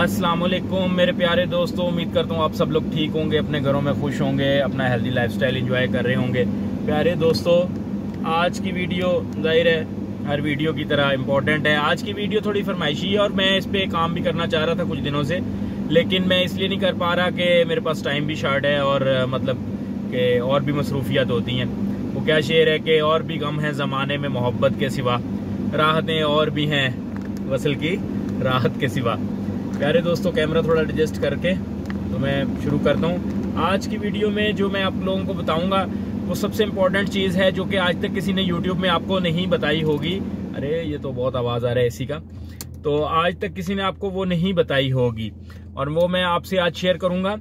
असलम मेरे प्यारे दोस्तों उम्मीद करता हूँ आप सब लोग ठीक होंगे अपने घरों में खुश होंगे अपना हेल्दी लाइफस्टाइल इंजॉय कर रहे होंगे प्यारे दोस्तों आज की वीडियो जाहिर है हर वीडियो की तरह इंपॉर्टेंट है आज की वीडियो थोड़ी फरमाइशी है और मैं इस पर काम भी करना चाह रहा था कुछ दिनों से लेकिन मैं इसलिए नहीं कर पा रहा कि मेरे पास टाइम भी शार्ट है और मतलब कि और भी मसरूफियात होती हैं वो क्या शेर है कि और भी गम हैं ज़माने में मोहब्बत के सिवा राहतें और भी हैं वसल की राहत के सिवा प्यारे दोस्तों कैमरा थोड़ा एडजस्ट करके तो मैं शुरू करता हूँ आज की वीडियो में जो मैं आप लोगों को बताऊंगा वो सबसे इम्पोर्टेंट चीज़ है जो कि आज तक किसी ने यूट्यूब में आपको नहीं बताई होगी अरे ये तो बहुत आवाज़ आ रहा है ए का तो आज तक किसी ने आपको वो नहीं बताई होगी और वो मैं आपसे आज शेयर करूँगा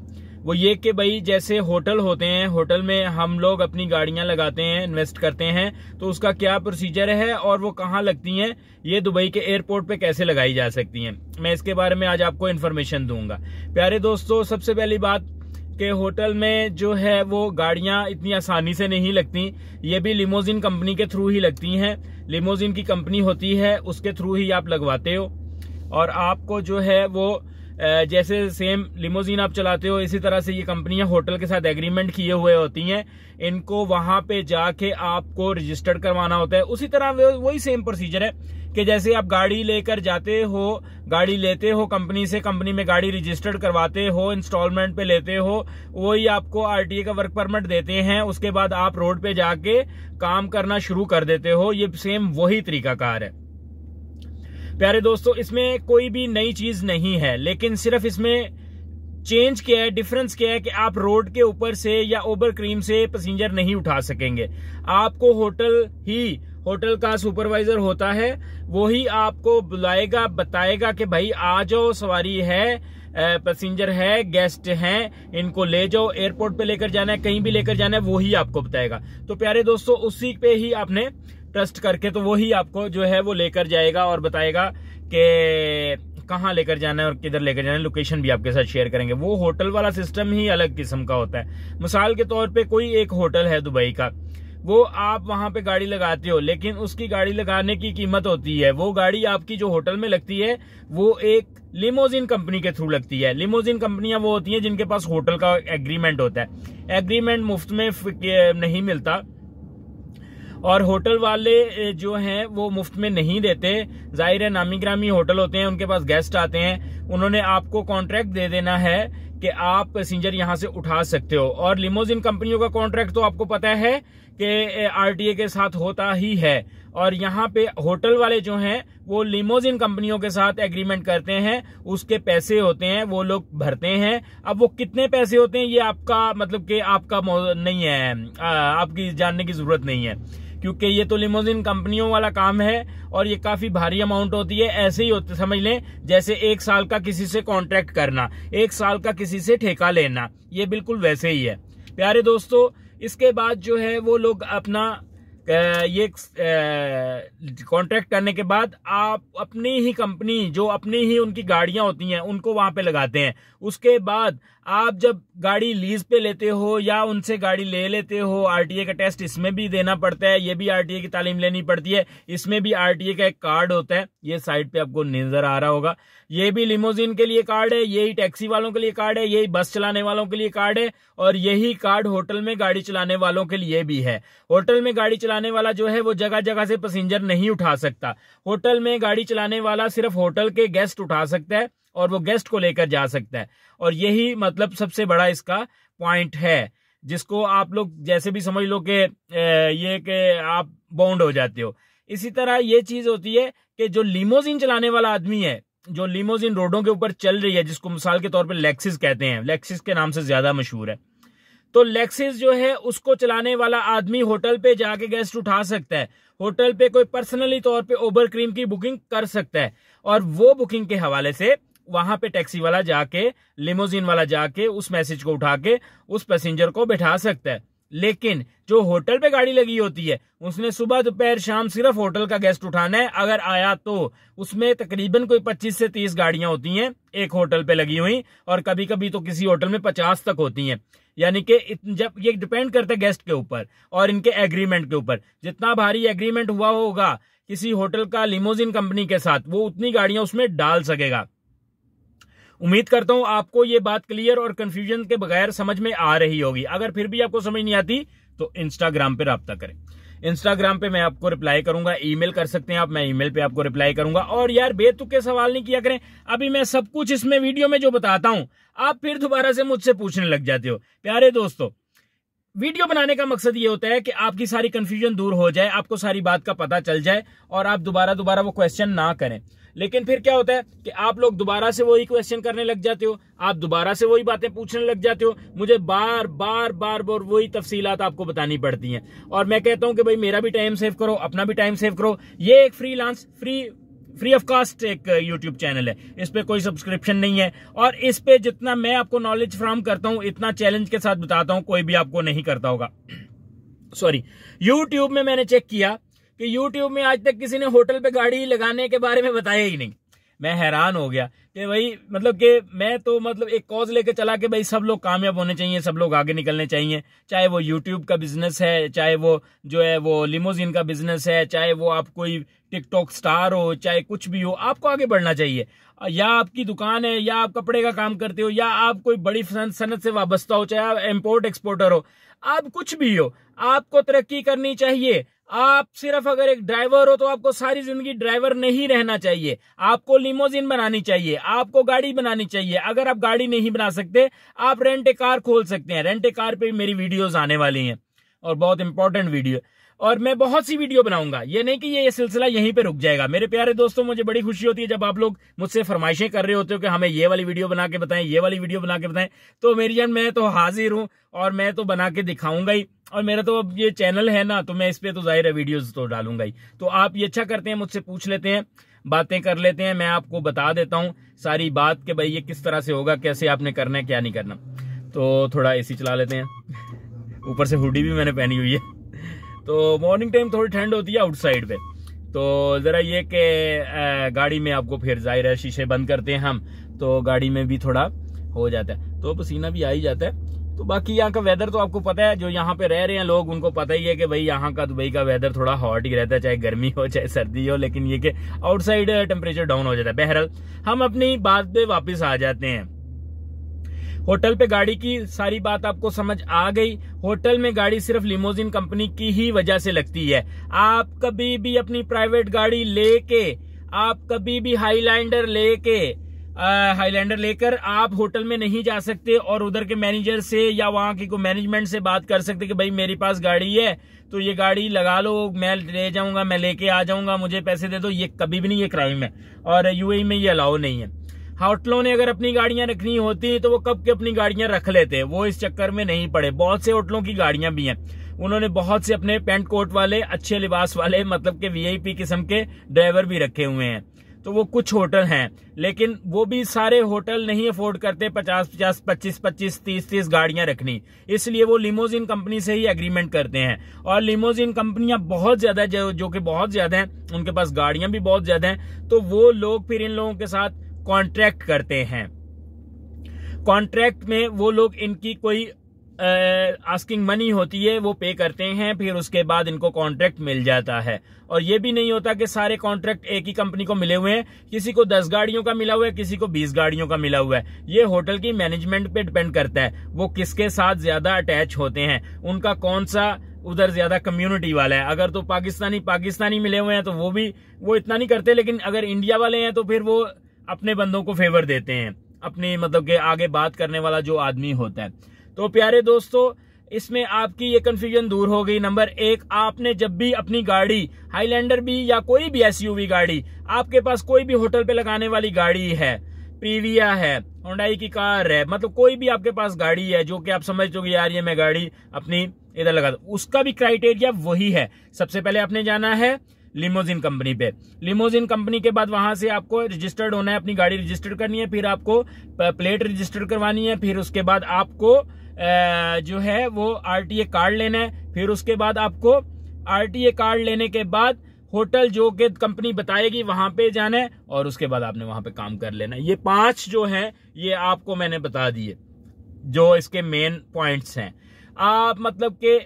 वो ये कि भाई जैसे होटल होते हैं होटल में हम लोग अपनी गाड़ियां लगाते हैं इन्वेस्ट करते हैं तो उसका क्या प्रोसीजर है और वो कहाँ लगती हैं ये दुबई के एयरपोर्ट पे कैसे लगाई जा सकती हैं मैं इसके बारे में आज आपको इन्फॉर्मेशन दूंगा प्यारे दोस्तों सबसे पहली बात के होटल में जो है वो गाड़ियां इतनी आसानी से नहीं लगती ये भी लिमोजिन कंपनी के थ्रू ही लगती हैं लिमोजिन की कंपनी होती है उसके थ्रू ही आप लगवाते हो और आपको जो है वो जैसे सेम लिमोजीन आप चलाते हो इसी तरह से ये कंपनियां होटल के साथ एग्रीमेंट किए हुए होती हैं इनको वहां पे जाके आपको रजिस्टर्ड करवाना होता है उसी तरह वही सेम प्रोसीजर है कि जैसे आप गाड़ी लेकर जाते हो गाड़ी लेते हो कंपनी से कंपनी में गाड़ी रजिस्टर्ड करवाते हो इंस्टॉलमेंट पे लेते हो वही आपको आरटीए का वर्क परमिट देते हैं उसके बाद आप रोड पे जाके काम करना शुरू कर देते हो ये सेम वही तरीकाकार है प्यारे दोस्तों इसमें कोई भी नई चीज नहीं है लेकिन सिर्फ इसमें चेंज क्या है डिफरेंस क्या है कि आप रोड के ऊपर से या ओवर क्रीम से पैसेंजर नहीं उठा सकेंगे आपको होटल ही होटल का सुपरवाइजर होता है वो ही आपको बुलाएगा बताएगा कि भाई आ जाओ सवारी है पैसेंजर है गेस्ट हैं इनको ले जाओ एयरपोर्ट पे लेकर जाना है कहीं भी लेकर जाना है वो ही आपको बताएगा तो प्यारे दोस्तों उसी पे ही आपने ट्रस्ट करके तो वही आपको जो है वो लेकर जाएगा और बताएगा कि कहाँ लेकर जाना है और किधर लेकर जाना है लोकेशन भी आपके साथ शेयर करेंगे वो होटल वाला सिस्टम ही अलग किस्म का होता है मिसाल के तौर पे कोई एक होटल है दुबई का वो आप वहां पे गाड़ी लगाते हो लेकिन उसकी गाड़ी लगाने की कीमत होती है वो गाड़ी आपकी जो होटल में लगती है वो एक लिमोजिन कंपनी के थ्रू लगती है लिमोजिन कंपनियां वो होती हैं जिनके पास होटल का एग्रीमेंट होता है एग्रीमेंट मुफ्त में नहीं मिलता और होटल वाले जो हैं वो मुफ्त में नहीं देते जाहिर है नामी ग्रामी होटल होते हैं उनके पास गेस्ट आते हैं उन्होंने आपको कॉन्ट्रैक्ट दे देना है कि आप पैसेंजर यहां से उठा सकते हो और लिमोजिन कंपनियों का कॉन्ट्रैक्ट तो आपको पता है कि आरटीए के साथ होता ही है और यहाँ पे होटल वाले जो हैं वो लिमोजिन कंपनियों के साथ एग्रीमेंट करते हैं उसके पैसे होते हैं वो लोग भरते हैं अब वो कितने पैसे होते हैं ये आपका मतलब कि आपका नहीं है आपकी जानने की जरूरत नहीं है क्योंकि ये तो लिमोजिन कंपनियों वाला काम है और ये काफी भारी अमाउंट होती है ऐसे ही होते समझ लें जैसे एक साल का किसी से कॉन्ट्रैक्ट करना एक साल का किसी से ठेका लेना ये बिल्कुल वैसे ही है प्यारे दोस्तों इसके बाद जो है वो लोग अपना ये कॉन्ट्रैक्ट करने के बाद आप अपनी ही कंपनी जो अपनी ही उनकी गाड़ियां होती हैं उनको वहां पे लगाते हैं उसके बाद आप जब गाड़ी लीज पे लेते हो या उनसे गाड़ी ले लेते हो आरटीए का टेस्ट इसमें भी देना पड़ता है ये भी आरटीए की तालीम लेनी पड़ती है इसमें भी आरटीए का एक कार्ड होता है ये साइड पे आपको नजर आ रहा होगा ये भी लिमोजिन के लिए कार्ड है यही टैक्सी वालों के लिए कार्ड है यही बस चलाने वालों के लिए कार्ड है और यही कार्ड होटल में गाड़ी चलाने वालों के लिए भी है होटल में गाड़ी चलाने वाला जो है वो जगह जगह से पैसेंजर नहीं उठा सकता होटल में गाड़ी चलाने वाला सिर्फ होटल के गेस्ट उठा सकता है और वो गेस्ट को लेकर जा सकता है और यही मतलब सबसे बड़ा इसका पॉइंट है जिसको आप लोग जैसे भी समझ लो कि ये के आप बाउंड हो जाते हो इसी तरह ये चीज होती है कि जो लिमोजिन चलाने वाला आदमी है जो लिमोजिन रोडों के ऊपर चल रही है जिसको मिसाल के तौर पर लेक्सिस कहते हैं लेक्सिस के नाम से ज्यादा मशहूर है तो लेक्सिस जो है उसको चलाने वाला आदमी होटल पे जाके गेस्ट उठा सकता है होटल पे कोई पर्सनली तौर पे ओबर क्रीम की बुकिंग कर सकता है और वो बुकिंग के हवाले से वहां पे टैक्सी वाला जाके लिमोजिन वाला जाके उस मैसेज को उठा के उस पैसेंजर को बैठा सकता है लेकिन जो होटल पे गाड़ी लगी होती है उसने सुबह दोपहर शाम सिर्फ होटल का गेस्ट उठाना है अगर आया तो उसमें तकरीबन कोई 25 से 30 गाड़ियां होती हैं एक होटल पे लगी हुई और कभी कभी तो किसी होटल में 50 तक होती हैं यानी कि जब ये डिपेंड करता है गेस्ट के ऊपर और इनके एग्रीमेंट के ऊपर जितना भारी एग्रीमेंट हुआ होगा किसी होटल का लिमोजिन कंपनी के साथ वो उतनी गाड़ियां उसमें डाल सकेगा उम्मीद करता हूं आपको ये बात क्लियर और कंफ्यूजन के बगैर समझ में आ रही होगी अगर फिर भी आपको समझ नहीं आती तो इंस्टाग्राम पे रब्ता करें इंस्टाग्राम पे मैं आपको रिप्लाई करूंगा ईमेल कर सकते हैं आप मैं ईमेल पे आपको रिप्लाई करूंगा और यार बेतुके सवाल नहीं किया करें अभी मैं सब कुछ इसमें वीडियो में जो बताता हूं आप फिर दोबारा से मुझसे पूछने लग जाते हो प्यारे दोस्तों वीडियो बनाने का मकसद ये होता है कि आपकी सारी कंफ्यूजन दूर हो जाए आपको सारी बात का पता चल जाए और आप दोबारा दोबारा वो क्वेश्चन ना करें लेकिन फिर क्या होता है कि आप लोग दोबारा से वही क्वेश्चन करने लग जाते हो आप दोबारा से वही बातें पूछने लग जाते हो मुझे बार बार बार बार वही तफसीलात आपको बतानी पड़ती हैं और मैं कहता हूं कि भाई मेरा भी टाइम सेव करो अपना भी टाइम सेव करो ये एक लांस फ्री फ्री ऑफ कॉस्ट एक यूट्यूब uh, चैनल है इस पर कोई सब्सक्रिप्शन नहीं है और इस पर जितना मैं आपको नॉलेज फ्राम करता हूं इतना चैलेंज के साथ बताता हूं कोई भी आपको नहीं करता होगा सॉरी यूट्यूब में मैंने चेक किया कि यूट्यूब में आज तक किसी ने होटल पे गाड़ी लगाने के बारे में बताया ही नहीं मैं हैरान हो गया कि भाई मतलब कि मैं तो मतलब एक कॉज लेके चला कि भाई सब लोग कामयाब होने चाहिए सब लोग आगे निकलने चाहिए चाहे वो यूट्यूब का बिजनेस है चाहे वो जो है वो लिमोजिन का बिजनेस है चाहे वो आप कोई टिकटॉक स्टार हो चाहे कुछ भी हो आपको आगे बढ़ना चाहिए या आपकी दुकान है या आप कपड़े का काम करते हो या आप कोई बड़ी सनत से वाबस्ता हो चाहे आप इम्पोर्ट एक्सपोर्टर हो आप कुछ भी हो आपको तरक्की करनी चाहिए आप सिर्फ अगर एक ड्राइवर हो तो आपको सारी जिंदगी ड्राइवर नहीं रहना चाहिए आपको लिमोजिन बनानी चाहिए आपको गाड़ी बनानी चाहिए अगर आप गाड़ी नहीं बना सकते आप रेंट ए कार खोल सकते हैं रेंट ए कार पे मेरी वीडियोस आने वाली हैं और बहुत इंपॉर्टेंट वीडियो और मैं बहुत सी वीडियो बनाऊंगा ये नहीं कि ये, ये सिलसिला यहीं पे रुक जाएगा मेरे प्यारे दोस्तों मुझे बड़ी खुशी होती है जब आप लोग मुझसे फरमाइशें कर रहे होते हो कि हमें ये वाली वीडियो बना के बताएं ये वाली वीडियो बना के बताएं तो मेरी जान मैं तो हाजिर हूं और मैं तो बना के दिखाऊंगा ही और मेरा तो अब ये चैनल है ना तो मैं इस पर तो जाहिर है वीडियोज तो डालूंगा ही तो आप ये अच्छा करते हैं मुझसे पूछ लेते हैं बातें कर लेते हैं मैं आपको बता देता हूँ सारी बात कि भाई ये किस तरह से होगा कैसे आपने करना है क्या नहीं करना तो थोड़ा ए चला लेते हैं ऊपर से हुडी भी मैंने पहनी हुई है तो मॉर्निंग टाइम थोड़ी ठंड होती है आउटसाइड पे तो ज़रा ये कि गाड़ी में आपको फिर जाहिर है शीशे बंद करते हैं हम तो गाड़ी में भी थोड़ा हो जाता है तो पसीना भी आ ही जाता है तो बाकी यहाँ का वेदर तो आपको पता है जो यहाँ पे रह रहे हैं लोग उनको पता ही है कि भाई यहाँ का दुबई का वेदर थोड़ा हॉट ही रहता है चाहे गर्मी हो चाहे सर्दी हो लेकिन ये कि आउटसाइड टेम्परेचर डाउन हो जाता है बहरहाल हम अपनी बात पे वापस आ जाते हैं होटल पे गाड़ी की सारी बात आपको समझ आ गई होटल में गाड़ी सिर्फ लिमोजिन कंपनी की ही वजह से लगती है आप कभी भी अपनी प्राइवेट गाड़ी लेके आप कभी भी हाईलैंडर लेके हाईलैंडर लेकर आप होटल में नहीं जा सकते और उधर के मैनेजर से या वहां की को मैनेजमेंट से बात कर सकते कि भाई मेरे पास गाड़ी है तो ये गाड़ी लगा लो मैं ले जाऊंगा मैं लेके आ जाऊंगा मुझे पैसे दे दो ये कभी भी नहीं ये क्राइम है और यूएई e में ये अलाउ नहीं है होटलों ने अगर अपनी गाड़ियां रखनी होती तो वो कब की अपनी गाड़ियां रख लेते वो इस चक्कर में नहीं पड़े बहुत से होटलों की गाड़ियां भी हैं उन्होंने बहुत से अपने पेंट कोट वाले अच्छे लिबास वाले मतलब के वीआईपी किस्म के ड्राइवर भी रखे हुए हैं तो वो कुछ होटल हैं लेकिन वो भी सारे होटल नहीं अफोर्ड करते पचास पचास पच्चीस पच्चीस तीस तीस गाड़ियां रखनी इसलिए वो लिमोजिन कंपनी से ही एग्रीमेंट करते हैं और लिमोजिन कंपनियां बहुत ज्यादा जो, कि बहुत ज्यादा हैं उनके पास गाड़ियां भी बहुत ज्यादा हैं तो वो लोग फिर इन लोगों के साथ कॉन्ट्रैक्ट करते हैं कॉन्ट्रैक्ट में वो लोग इनकी कोई आस्किंग मनी होती है वो पे करते हैं फिर उसके बाद इनको कॉन्ट्रैक्ट मिल जाता है और ये भी नहीं होता कि सारे कॉन्ट्रैक्ट एक ही कंपनी को मिले हुए हैं किसी को दस गाड़ियों का मिला हुआ है किसी को बीस गाड़ियों का मिला हुआ है ये होटल की मैनेजमेंट पे डिपेंड करता है वो किसके साथ ज्यादा अटैच होते हैं उनका कौन सा उधर ज्यादा कम्युनिटी वाला है अगर तो पाकिस्तानी पाकिस्तानी मिले हुए हैं तो वो भी वो इतना नहीं करते लेकिन अगर इंडिया वाले हैं तो फिर वो अपने बंदों को फेवर देते हैं अपने मतलब के आगे बात करने वाला जो आदमी होता है तो प्यारे दोस्तों इसमें आपकी ये कंफ्यूजन दूर हो गई नंबर एक आपने जब भी अपनी गाड़ी हाईलैंडर भी या कोई भी एस गाड़ी आपके पास कोई भी होटल पे लगाने वाली गाड़ी है प्रीविया है होंडाई की कार है मतलब कोई भी आपके पास गाड़ी है जो कि आप समझ चुके यार ये मैं गाड़ी अपनी इधर लगा दू उसका भी क्राइटेरिया वही है सबसे पहले आपने जाना है लिमोजिन कंपनी पे लिमोजिन कंपनी के बाद वहां से आपको रजिस्टर्ड होना है अपनी गाड़ी रजिस्टर करनी है फिर आपको प्लेट रजिस्टर करवानी है फिर उसके बाद आपको जो है वो आर कार्ड लेना है फिर उसके बाद आपको आर कार्ड लेने के बाद होटल जो कि कंपनी बताएगी वहां पे जाना है और उसके बाद आपने वहां पे काम कर लेना ये पांच जो है ये आपको मैंने बता दिए जो इसके मेन पॉइंट्स हैं आप मतलब के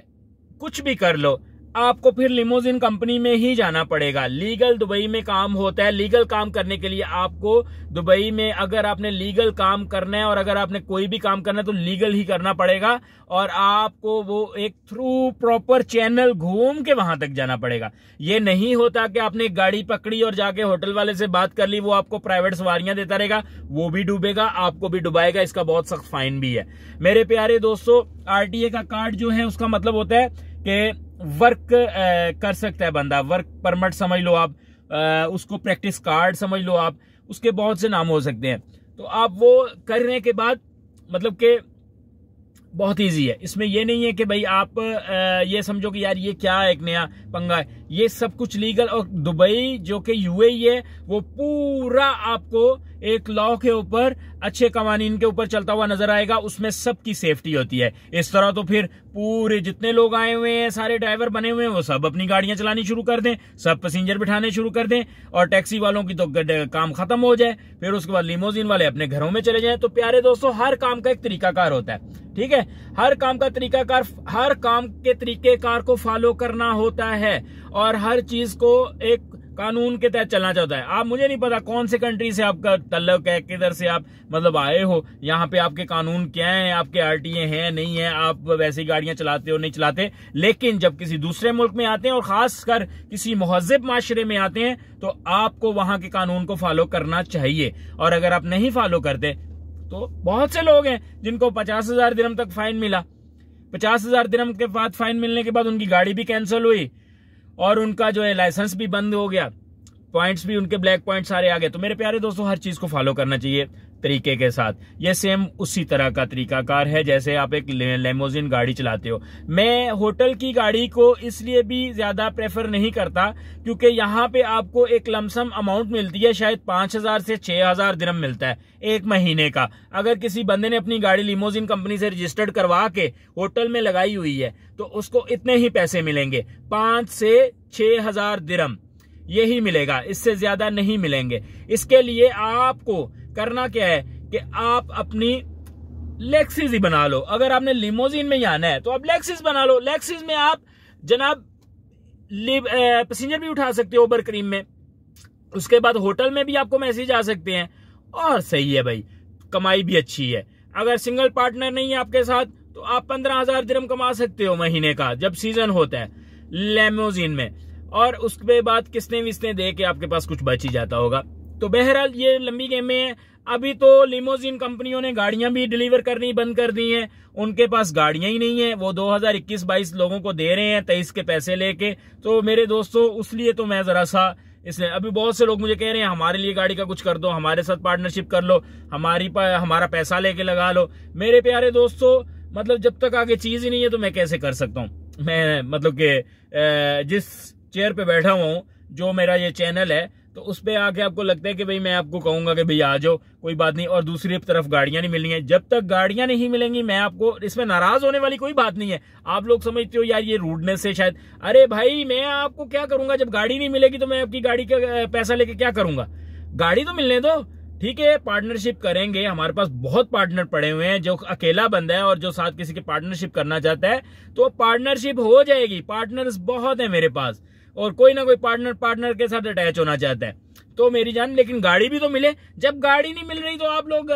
कुछ भी कर लो आपको फिर लिमोजिन कंपनी में ही जाना पड़ेगा लीगल दुबई में काम होता है लीगल काम करने के लिए आपको दुबई में अगर आपने लीगल काम करना है और अगर आपने कोई भी काम करना है तो लीगल ही करना पड़ेगा और आपको वो एक थ्रू प्रॉपर चैनल घूम के वहां तक जाना पड़ेगा ये नहीं होता कि आपने गाड़ी पकड़ी और जाके होटल वाले से बात कर ली वो आपको प्राइवेट सवारियां देता रहेगा वो भी डूबेगा आपको भी डुबाएगा इसका बहुत सख्त फाइन भी है मेरे प्यारे दोस्तों आरटीए का कार्ड जो है उसका मतलब होता है कि वर्क कर सकता है बंदा वर्क परमिट समझ लो आप उसको प्रैक्टिस कार्ड समझ लो आप उसके बहुत से नाम हो सकते हैं तो आप वो करने के बाद मतलब के बहुत इजी है इसमें ये नहीं है कि भाई आप ये समझो कि यार ये क्या है एक नया पंगा है ये सब कुछ लीगल और दुबई जो कि यूएई e है वो पूरा आपको एक लॉ के ऊपर अच्छे कवानीन के ऊपर चलता हुआ नजर आएगा उसमें सबकी सेफ्टी होती है इस तरह तो फिर पूरे जितने लोग आए हुए हैं सारे ड्राइवर बने हुए हैं वो सब अपनी गाड़ियां चलानी शुरू कर दें सब पैसेंजर बिठाने शुरू कर दें और टैक्सी वालों की तो काम खत्म हो जाए फिर उसके बाद लिमोजिन वाले अपने घरों में चले जाए तो प्यारे दोस्तों हर काम का एक तरीकाकार होता है ठीक है हर काम का तरीकाकार हर काम के तरीकेकार को फॉलो करना होता है और हर चीज को एक कानून के तहत चलना चाहता है आप मुझे नहीं पता कौन से कंट्री से आपका तल्लक है किधर से आप मतलब आए हो यहाँ पे आपके कानून क्या है आपके ए हैं नहीं है आप वैसे गाड़ियां चलाते हो नहीं चलाते लेकिन जब किसी दूसरे मुल्क में आते हैं और खासकर किसी महजब माशरे में आते हैं तो आपको वहां के कानून को फॉलो करना चाहिए और अगर आप नहीं फॉलो करते तो बहुत से लोग हैं जिनको पचास हजार दिनम तक फाइन मिला पचास हजार दिनम के बाद फाइन मिलने के बाद उनकी गाड़ी भी कैंसिल हुई और उनका जो है लाइसेंस भी बंद हो गया पॉइंट्स भी उनके ब्लैक पॉइंट सारे आ गए तो मेरे प्यारे दोस्तों हर चीज को फॉलो करना चाहिए तरीके के साथ ये सेम उसी तरह का तरीकाकार है जैसे आप एक लेमोजिन गाड़ी चलाते हो मैं होटल की गाड़ी को इसलिए भी ज्यादा प्रेफर नहीं करता क्योंकि यहाँ पे आपको एक लमसम अमाउंट मिलती है शायद पांच हजार से छह हजार दिन मिलता है एक महीने का अगर किसी बंदे ने अपनी गाड़ी लिमोजिन कंपनी से रजिस्टर्ड करवा के होटल में लगाई हुई है तो उसको इतने ही पैसे मिलेंगे पांच से छह हजार दिरम यही मिलेगा इससे ज्यादा नहीं मिलेंगे इसके लिए आपको करना क्या है कि आप अपनी लेक्सिस ही बना लो अगर आपने लिमोजिन में ही आना है तो आप लेक्सिस बना लो लेक्सिस में आप जनाब पैसेंजर भी उठा सकते हो ओबर क्रीम में उसके बाद होटल में भी आपको मैसेज आ सकते हैं और सही है भाई कमाई भी अच्छी है अगर सिंगल पार्टनर नहीं है आपके साथ तो आप पंद्रह हजार दरम कमा सकते हो महीने का जब सीजन होता है लेमोजिन में और उसके बाद किसने विस्ने दे के आपके पास कुछ बच ही जाता होगा तो बहरहाल ये लंबी गेम में है अभी तो लिमोजिन कंपनियों ने गाड़ियां भी डिलीवर करनी बंद कर दी हैं उनके पास गाड़ियां ही नहीं है वो 2021-22 लोगों को दे रहे हैं तेईस के पैसे लेके तो मेरे दोस्तों उस लिए तो मैं जरा सा इसलिए अभी बहुत से लोग मुझे कह रहे हैं हमारे लिए गाड़ी का कुछ कर दो हमारे साथ पार्टनरशिप कर लो हमारी हमारा पैसा लेके लगा लो मेरे प्यारे दोस्तों मतलब जब तक आगे चीज ही नहीं है तो मैं कैसे कर सकता हूँ मैं मतलब के जिस चेयर पे बैठा हुआ हूँ जो मेरा ये चैनल है तो उस पर आके आपको लगता है कि भाई मैं आपको कहूंगा कि भाई आ जाओ कोई बात नहीं और दूसरी तरफ गाड़ियां नहीं मिलनी है जब तक गाड़ियां नहीं मिलेंगी मैं आपको इसमें नाराज होने वाली कोई बात नहीं है आप लोग समझते हो यार ये रूडनेस है शायद अरे भाई मैं आपको क्या करूंगा जब गाड़ी नहीं मिलेगी तो मैं आपकी गाड़ी का पैसा लेके क्या करूंगा गाड़ी तो मिलने दो ठीक है पार्टनरशिप करेंगे हमारे पास बहुत पार्टनर पड़े हुए हैं जो अकेला बंदा है और जो साथ किसी की पार्टनरशिप करना चाहता है तो पार्टनरशिप हो जाएगी पार्टनर्स बहुत है मेरे पास और कोई ना कोई पार्टनर पार्टनर के साथ अटैच होना चाहता है तो मेरी जान लेकिन गाड़ी भी तो मिले जब गाड़ी नहीं मिल रही तो आप लोग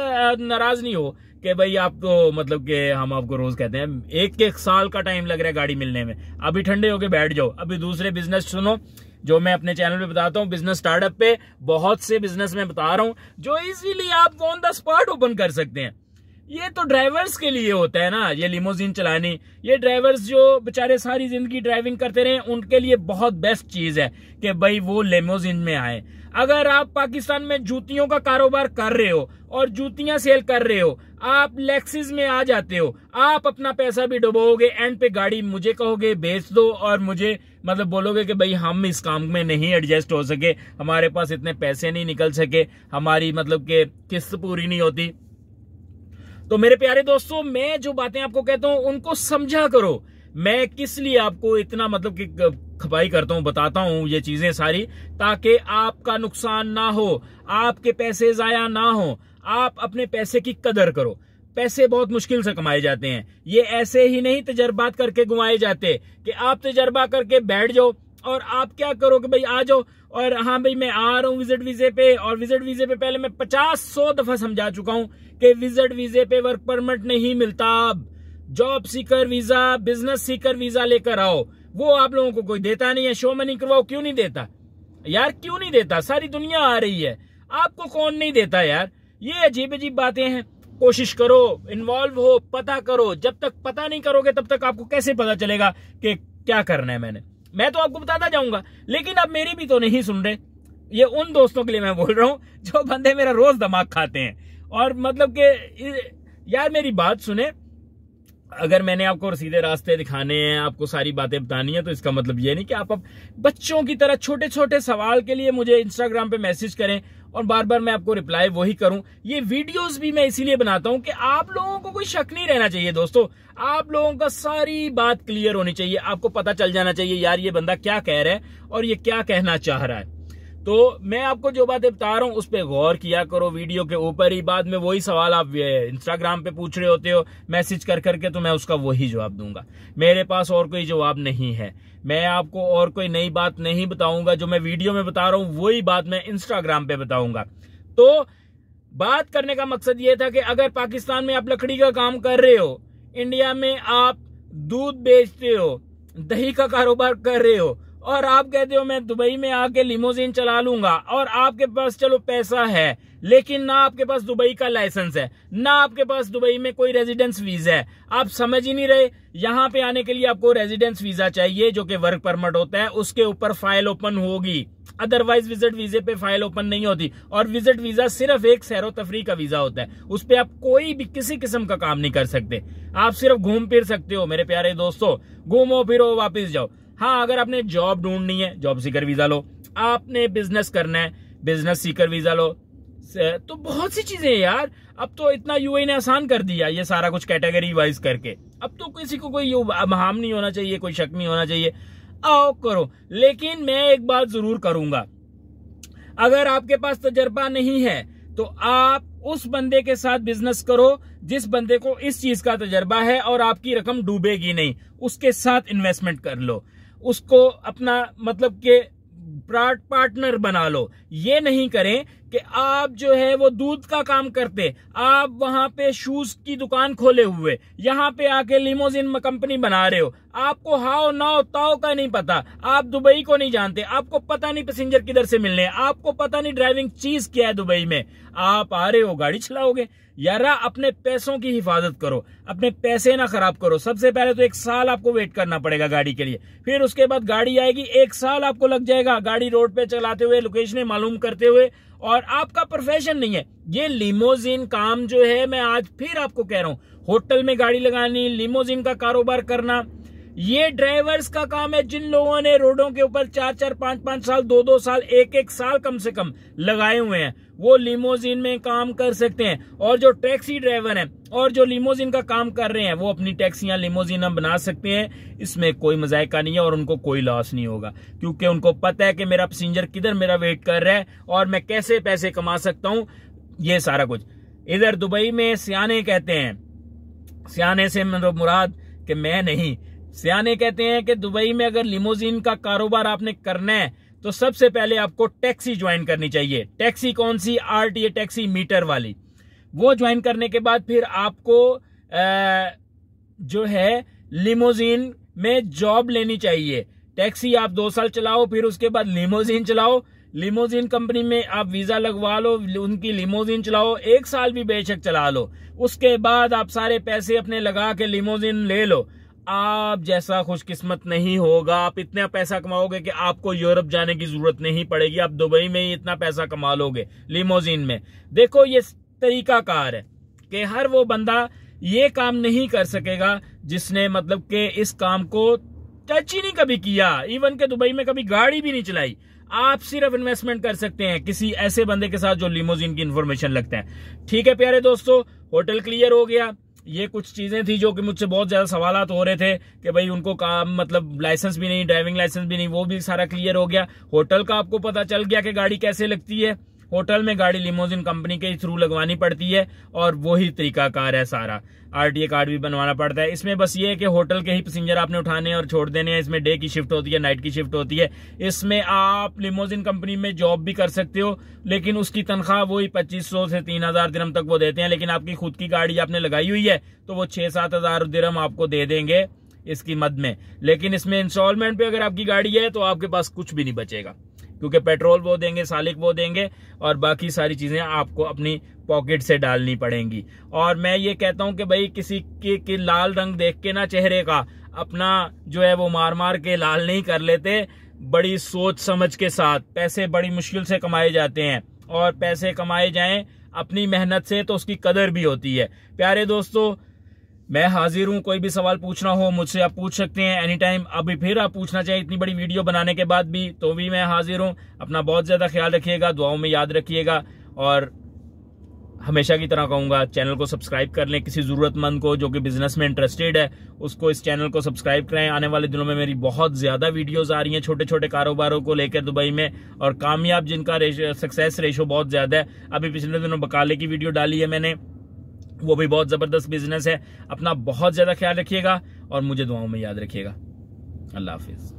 नाराज नहीं हो कि भाई आपको मतलब कि हम आपको रोज कहते हैं एक एक साल का टाइम लग रहा है गाड़ी मिलने में अभी ठंडे होके बैठ जाओ अभी दूसरे बिजनेस सुनो जो मैं अपने चैनल पे बताता हूँ बिजनेस स्टार्टअप पे बहुत से बिजनेस में बता रहा हूँ जो इजीली आप ऑन द स्पॉट ओपन कर सकते हैं ये तो ड्राइवर्स के लिए होता है ना ये लिमोजिन चलाने ये ड्राइवर्स जो बेचारे सारी जिंदगी ड्राइविंग करते रहे उनके लिए बहुत बेस्ट चीज है कि भाई वो लिमोजिन में आए अगर आप पाकिस्तान में जूतियों का कारोबार कर रहे हो और जूतियां सेल कर रहे हो आप लेक्सिस में आ जाते हो आप अपना पैसा भी डुबोगे एंड पे गाड़ी मुझे कहोगे बेच दो और मुझे मतलब बोलोगे कि भाई हम इस काम में नहीं एडजस्ट हो सके हमारे पास इतने पैसे नहीं निकल सके हमारी मतलब के किस्त पूरी नहीं होती तो मेरे प्यारे दोस्तों मैं जो बातें आपको कहता हूं उनको समझा करो मैं किस लिए आपको इतना मतलब कि खपाई करता हूं बताता हूं ये चीजें सारी ताकि आपका नुकसान ना हो आपके पैसे जाया ना हो आप अपने पैसे की कदर करो पैसे बहुत मुश्किल से कमाए जाते हैं ये ऐसे ही नहीं तजर्बात करके गुमाए जाते कि आप तजर्बा करके बैठ जाओ और आप क्या करो कि भाई आ जाओ और हाँ भाई मैं आ रहा हूँ विजिट वीजे पे और विजिट वीजे पे पहले मैं पचास सौ दफा समझा चुका हूँ कि विजिट वीजे पे वर्क परमिट नहीं मिलता job seeker visa business seeker visa लेकर आओ वो आप लोगों को कोई देता नहीं है शो मनी करवाओ क्यों नहीं देता यार क्यों नहीं देता सारी दुनिया आ रही है आपको कौन नहीं देता यार ये अजीब अजीब बातें हैं कोशिश करो इन्वॉल्व हो पता करो जब तक पता नहीं करोगे तब तक आपको कैसे पता चलेगा कि क्या करना है मैंने मैं तो आपको बताता जाऊंगा लेकिन आप मेरी भी तो नहीं सुन रहे ये उन दोस्तों के लिए मैं बोल रहा हूँ जो बंदे मेरा रोज दिमाग खाते हैं और मतलब के यार मेरी बात सुने अगर मैंने आपको सीधे रास्ते दिखाने हैं आपको सारी बातें बतानी है तो इसका मतलब ये नहीं कि आप अब बच्चों की तरह छोटे छोटे सवाल के लिए मुझे इंस्टाग्राम पे मैसेज करें और बार बार मैं आपको रिप्लाई वही करूं ये वीडियोस भी मैं इसीलिए बनाता हूं कि आप लोगों को कोई शक नहीं रहना चाहिए दोस्तों आप लोगों का सारी बात क्लियर होनी चाहिए आपको पता चल जाना चाहिए यार ये बंदा क्या कह रहा है और ये क्या कहना चाह रहा है तो मैं आपको जो बातें बता रहा हूँ उस पर गौर किया करो वीडियो के ऊपर ही बाद में वही सवाल आप इंस्टाग्राम पे पूछ रहे होते हो मैसेज कर करके तो मैं उसका वही जवाब दूंगा मेरे पास और कोई जवाब नहीं है मैं आपको और कोई नई बात नहीं बताऊंगा जो मैं वीडियो में बता रहा हूँ वही बात मैं इंस्टाग्राम पे बताऊंगा तो बात करने का मकसद ये था कि अगर पाकिस्तान में आप लकड़ी का काम कर रहे हो इंडिया में आप दूध बेचते हो दही का कारोबार कर रहे हो और आप कहते हो मैं दुबई में आके लिमोजिन चला लूंगा और आपके पास चलो पैसा है लेकिन ना आपके पास दुबई का लाइसेंस है ना आपके पास दुबई में कोई रेजिडेंस वीजा है आप समझ ही नहीं रहे यहाँ पे आने के लिए आपको रेजिडेंस वीजा चाहिए जो कि वर्क परमिट होता है उसके ऊपर फाइल ओपन होगी अदरवाइज विजिट वीजे पे फाइल ओपन नहीं होती और विजिट वीजा सिर्फ एक सैरो तफरी का वीजा होता है उस पर आप कोई भी किसी किस्म का काम नहीं कर सकते आप सिर्फ घूम फिर सकते हो मेरे प्यारे दोस्तों घूमो फिरो वापिस जाओ हाँ अगर आपने जॉब ढूंढनी है जॉब सीकर वीजा लो आपने बिजनेस करना है बिजनेस सीकर वीजा लो तो बहुत सी चीजें यार अब तो इतना यूए ने आसान कर दिया ये सारा कुछ कैटेगरी वाइज करके अब तो किसी को कोई हाम नहीं होना चाहिए कोई शक नहीं होना चाहिए आओ करो लेकिन मैं एक बात जरूर करूंगा अगर आपके पास तजर्बा नहीं है तो आप उस बंदे के साथ बिजनेस करो जिस बंदे को इस चीज का तजर्बा है और आपकी रकम डूबेगी नहीं उसके साथ इन्वेस्टमेंट कर लो उसको अपना मतलब के पार्टनर बना लो ये नहीं करें कि आप जो है वो दूध का काम करते आप वहां पे शूज की दुकान खोले हुए यहाँ पे आके लिमोजिन कंपनी बना रहे हो आपको हाओ नाओ ताओ का नहीं पता आप दुबई को नहीं जानते आपको पता नहीं पैसेंजर किधर से मिलने आपको पता नहीं ड्राइविंग चीज क्या है दुबई में आप आ रहे हो गाड़ी चलाओगे यार अपने पैसों की हिफाजत करो अपने पैसे ना खराब करो सबसे पहले तो एक साल आपको वेट करना पड़ेगा गाड़ी के लिए फिर उसके बाद गाड़ी आएगी एक साल आपको लग जाएगा गाड़ी गाड़ी रोड पे चलाते हुए लोकेशन मालूम करते हुए और आपका प्रोफेशन नहीं है ये लिमोजिन काम जो है मैं आज फिर आपको कह रहा हूँ होटल में गाड़ी लगानी लिमोजिन का कारोबार करना ये ड्राइवर्स का काम है जिन लोगों ने रोडों के ऊपर चार चार पांच पांच साल दो दो साल एक एक साल कम से कम लगाए हुए हैं वो लिमोजिन में काम कर सकते हैं और जो टैक्सी ड्राइवर हैं और जो लिमोजिन का काम कर रहे हैं वो अपनी टैक्सियां लिमोजिन हम बना सकते हैं इसमें कोई मजायका नहीं है और उनको कोई लॉस नहीं होगा क्योंकि उनको पता है कि मेरा पैसेंजर किधर मेरा वेट कर रहा है और मैं कैसे पैसे कमा सकता हूं ये सारा कुछ इधर दुबई में सियाने कहते हैं सियाने से मतलब मुराद कि मैं नहीं सियाने कहते हैं कि दुबई में अगर लिमोजिन का कारोबार आपने करना है तो सबसे पहले आपको टैक्सी ज्वाइन करनी चाहिए टैक्सी कौन सी आर टी टैक्सी मीटर वाली वो ज्वाइन करने के बाद फिर आपको आ, जो है लिमोजिन में जॉब लेनी चाहिए टैक्सी आप दो साल चलाओ फिर उसके बाद लिमोजिन चलाओ लिमोजिन कंपनी में आप वीजा लगवा लो उनकी लिमोजिन चलाओ एक साल भी बेशक चला लो उसके बाद आप सारे पैसे अपने लगा के लिमोजिन ले लो आप जैसा खुशकिस्मत नहीं होगा आप इतना पैसा कमाओगे कि आपको यूरोप जाने की जरूरत नहीं पड़ेगी आप दुबई में ही इतना पैसा कमा लोगे लिमोजिन में देखो ये तरीका कार है कि हर वो बंदा ये काम नहीं कर सकेगा जिसने मतलब के इस काम को टच ही नहीं कभी किया इवन के दुबई में कभी गाड़ी भी नहीं चलाई आप सिर्फ इन्वेस्टमेंट कर सकते हैं किसी ऐसे बंदे के साथ जो लिमोजिन की इन्फॉर्मेशन लगता है ठीक है प्यारे दोस्तों होटल क्लियर हो गया ये कुछ चीज़ें थी जो कि मुझसे बहुत ज़्यादा सवाल हो रहे थे कि भाई उनको काम मतलब लाइसेंस भी नहीं ड्राइविंग लाइसेंस भी नहीं वो भी सारा क्लियर हो गया होटल का आपको पता चल गया कि गाड़ी कैसे लगती है होटल में गाड़ी लिमोजिन कंपनी के थ्रू लगवानी पड़ती है और वही तरीकाकार है सारा आरटीए कार्ड भी बनवाना पड़ता है इसमें बस ये है कि होटल के ही पैसेंजर आपने उठाने और छोड़ देने हैं इसमें डे की शिफ्ट होती है नाइट की शिफ्ट होती है इसमें आप लिमोजिन कंपनी में जॉब भी कर सकते हो लेकिन उसकी तनख्वाह वही पच्चीस सौ से तीन हजार दिरम तक वो देते हैं लेकिन आपकी खुद की गाड़ी आपने लगाई हुई है तो वो छह सात हजार दिरम आपको दे देंगे इसकी मद में लेकिन इसमें इंस्टॉलमेंट पे अगर आपकी गाड़ी है तो आपके पास कुछ भी नहीं बचेगा क्योंकि पेट्रोल वो देंगे सालिक वो देंगे और बाकी सारी चीज़ें आपको अपनी पॉकेट से डालनी पड़ेंगी और मैं ये कहता हूं कि भाई किसी के, के लाल रंग देख के ना चेहरे का अपना जो है वो मार मार के लाल नहीं कर लेते बड़ी सोच समझ के साथ पैसे बड़ी मुश्किल से कमाए जाते हैं और पैसे कमाए जाएं अपनी मेहनत से तो उसकी कदर भी होती है प्यारे दोस्तों मैं हाजिर हूँ कोई भी सवाल पूछना हो मुझसे आप पूछ सकते हैं एनी टाइम अभी फिर आप पूछना चाहिए इतनी बड़ी वीडियो बनाने के बाद भी तो भी मैं हाजिर हूँ अपना बहुत ज़्यादा ख्याल रखिएगा दुआओं में याद रखिएगा और हमेशा की तरह कहूंगा चैनल को सब्सक्राइब कर लें किसी ज़रूरतमंद को जो कि बिजनेस में इंटरेस्टेड है उसको इस चैनल को सब्सक्राइब करें आने वाले दिनों में मेरी बहुत ज़्यादा वीडियोस आ रही हैं छोटे छोटे कारोबारों को लेकर दुबई में और कामयाब जिनका रेशो, सक्सेस रेशो बहुत ज़्यादा है अभी पिछले दिनों बकाले की वीडियो डाली है मैंने वो भी बहुत ज़बरदस्त बिजनेस है अपना बहुत ज़्यादा ख्याल रखिएगा और मुझे दुआओं में याद रखिएगा अल्लाह हाफिज़